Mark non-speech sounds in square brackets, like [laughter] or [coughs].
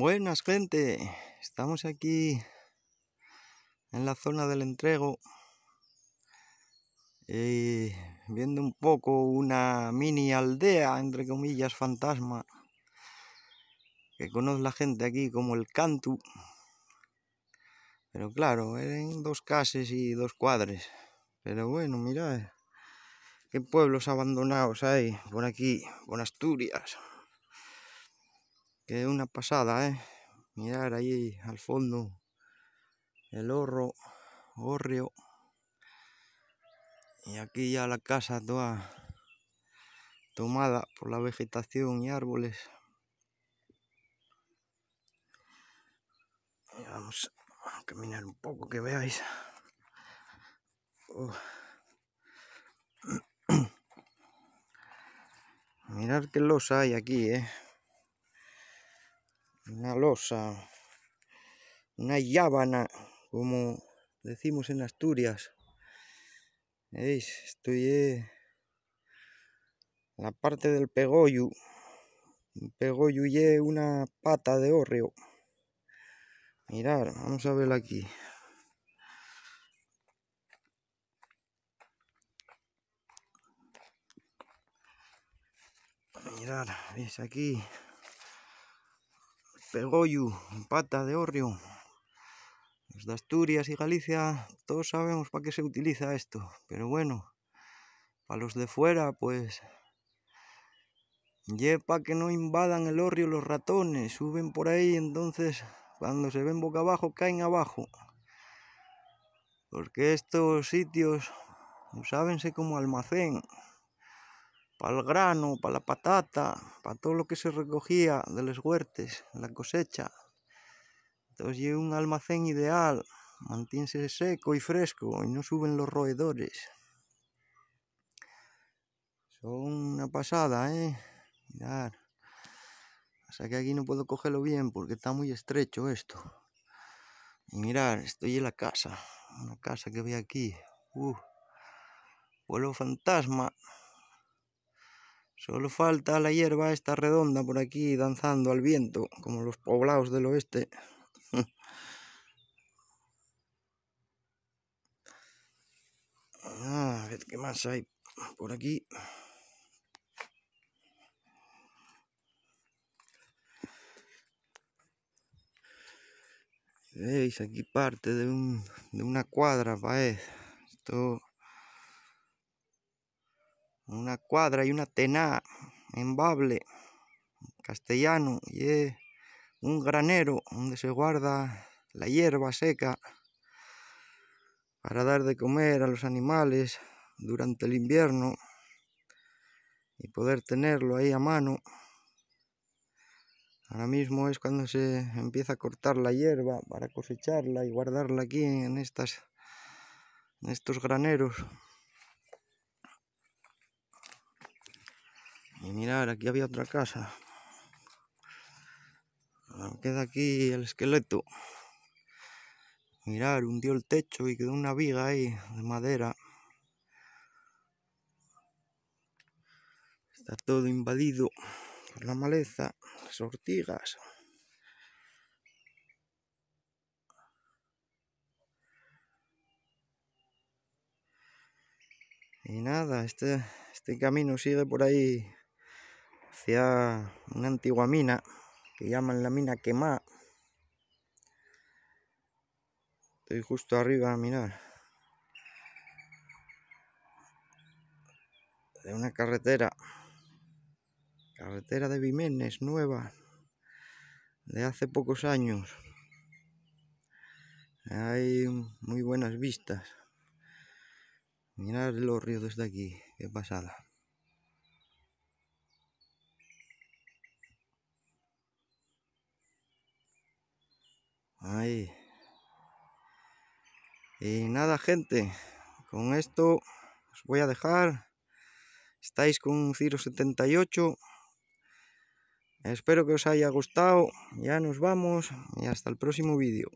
Buenas gente, estamos aquí en la zona del entrego y viendo un poco una mini aldea, entre comillas, fantasma que conoce la gente aquí como el Cantu pero claro, eran dos cases y dos cuadres pero bueno, mirad qué pueblos abandonados hay por aquí, por Asturias que una pasada, ¿eh? Mirar ahí al fondo el horro, gorrio Y aquí ya la casa toda tomada por la vegetación y árboles. vamos a caminar un poco que veáis. mirar [coughs] Mirad qué los hay aquí, eh una losa, una llábana, como decimos en Asturias. ¿Veis? Estoy eh, en la parte del pegollo. un pegollo y eh, una pata de orreo. Mirar, vamos a verla aquí. Mirar, veis aquí. Pegoyu, pata de orrio. Los de Asturias y Galicia, todos sabemos para qué se utiliza esto, pero bueno, para los de fuera, pues... para que no invadan el orrio los ratones, suben por ahí, entonces cuando se ven boca abajo caen abajo. Porque estos sitios usábense como almacén, para el grano, para la patata, todo lo que se recogía de los huertes, la cosecha. Entonces lleva un almacén ideal, Mantiene seco y fresco y no suben los roedores. Son una pasada, ¿eh? Mirad. O sea que aquí no puedo cogerlo bien porque está muy estrecho esto. Y mirar, estoy en la casa. Una casa que ve aquí. Uh, pueblo fantasma. Solo falta la hierba esta redonda por aquí danzando al viento, como los poblados del oeste. [laughs] Ah, a ver qué más hay por aquí. Veis aquí parte de, un, de una cuadra, paez. Esto una cuadra y una tena en Bable, castellano, y un granero donde se guarda la hierba seca para dar de comer a los animales durante el invierno y poder tenerlo ahí a mano. Ahora mismo es cuando se empieza a cortar la hierba para cosecharla y guardarla aquí en, estas, en estos graneros. Y mirar, aquí había otra casa. Ah, queda aquí el esqueleto. Mirar, hundió el techo y quedó una viga ahí de madera. Está todo invadido por la maleza, las ortigas. Y nada, este, este camino sigue por ahí hacia una antigua mina que llaman la mina quemá. Estoy justo arriba, mirar De una carretera. Carretera de Vimenes, nueva. De hace pocos años. Hay muy buenas vistas. mirar los ríos desde aquí. Qué pasada. Y nada, gente. Con esto os voy a dejar. Estáis con un Ciro 78. Espero que os haya gustado. Ya nos vamos y hasta el próximo vídeo.